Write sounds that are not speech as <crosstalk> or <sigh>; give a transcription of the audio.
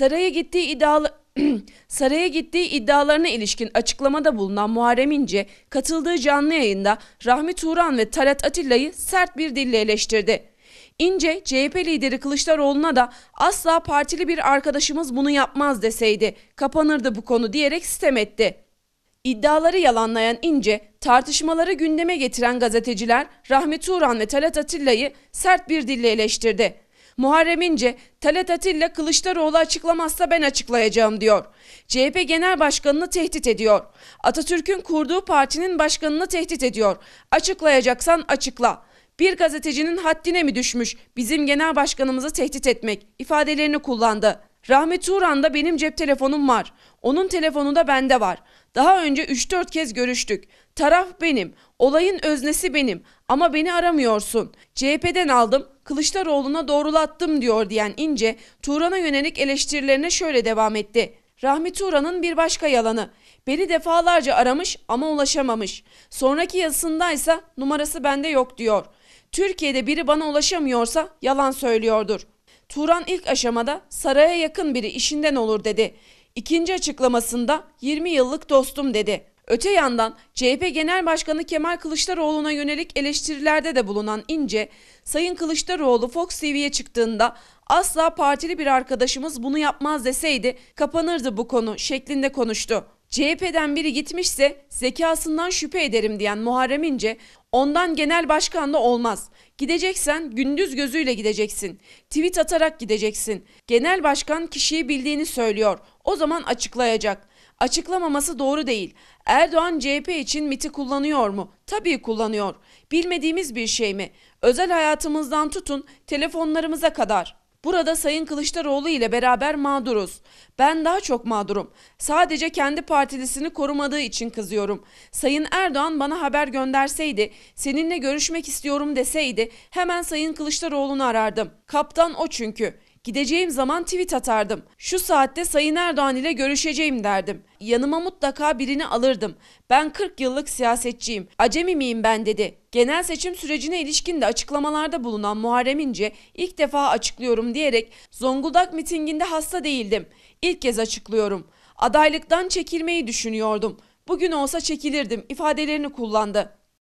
Saraya gittiği iddialı <clears throat> Saraya gittiği iddialarına ilişkin açıklamada bulunan Muharrem İnce, katıldığı canlı yayında Rahmi Turan ve Talat Atilla'yı sert bir dille eleştirdi. İnce, CHP lideri Kılıçdaroğlu'na da asla partili bir arkadaşımız bunu yapmaz deseydi, kapanırdı bu konu diyerek sitem etti. İddiaları yalanlayan İnce, tartışmaları gündeme getiren gazeteciler Rahmi Turan ve Talat Atilla'yı sert bir dille eleştirdi. Muharrem İnce, Talat Atilla Kılıçdaroğlu açıklamazsa ben açıklayacağım diyor. CHP Genel Başkanı'nı tehdit ediyor. Atatürk'ün kurduğu partinin başkanını tehdit ediyor. Açıklayacaksan açıkla. Bir gazetecinin haddine mi düşmüş bizim genel başkanımızı tehdit etmek ifadelerini kullandı. Rahmi Turan'da benim cep telefonum var. Onun telefonu da bende var. Daha önce 3-4 kez görüştük. Taraf benim. Olayın öznesi benim. Ama beni aramıyorsun. CHP'den aldım, Kılıçdaroğlu'na doğrulattım diyor diyen İnce, Turan'a yönelik eleştirilerine şöyle devam etti. Rahmi Turan'ın bir başka yalanı. Beni defalarca aramış ama ulaşamamış. Sonraki yazısındaysa numarası bende yok diyor. Türkiye'de biri bana ulaşamıyorsa yalan söylüyordur. Turan ilk aşamada saraya yakın biri işinden olur dedi. İkinci açıklamasında 20 yıllık dostum dedi. Öte yandan CHP Genel Başkanı Kemal Kılıçdaroğlu'na yönelik eleştirilerde de bulunan İnce, Sayın Kılıçdaroğlu Fox TV'ye çıktığında asla partili bir arkadaşımız bunu yapmaz deseydi kapanırdı bu konu şeklinde konuştu. CHP'den biri gitmişse zekasından şüphe ederim diyen Muharrem İnce ondan genel başkan da olmaz. Gideceksen gündüz gözüyle gideceksin. Tweet atarak gideceksin. Genel başkan kişiyi bildiğini söylüyor. O zaman açıklayacak. Açıklamaması doğru değil. Erdoğan CHP için MIT'i kullanıyor mu? Tabii kullanıyor. Bilmediğimiz bir şey mi? Özel hayatımızdan tutun telefonlarımıza kadar. Burada Sayın Kılıçdaroğlu ile beraber mağduruz. Ben daha çok mağdurum. Sadece kendi partilisini korumadığı için kızıyorum. Sayın Erdoğan bana haber gönderseydi, seninle görüşmek istiyorum deseydi hemen Sayın Kılıçdaroğlu'nu arardım. Kaptan o çünkü. Gideceğim zaman tweet atardım. Şu saatte Sayın Erdoğan ile görüşeceğim derdim. Yanıma mutlaka birini alırdım. Ben 40 yıllık siyasetçiyim. Acemi miyim ben dedi. Genel seçim sürecine ilişkin de açıklamalarda bulunan Muharrem İnce ilk defa açıklıyorum diyerek Zonguldak mitinginde hasta değildim. İlk kez açıklıyorum. Adaylıktan çekilmeyi düşünüyordum. Bugün olsa çekilirdim ifadelerini kullandı.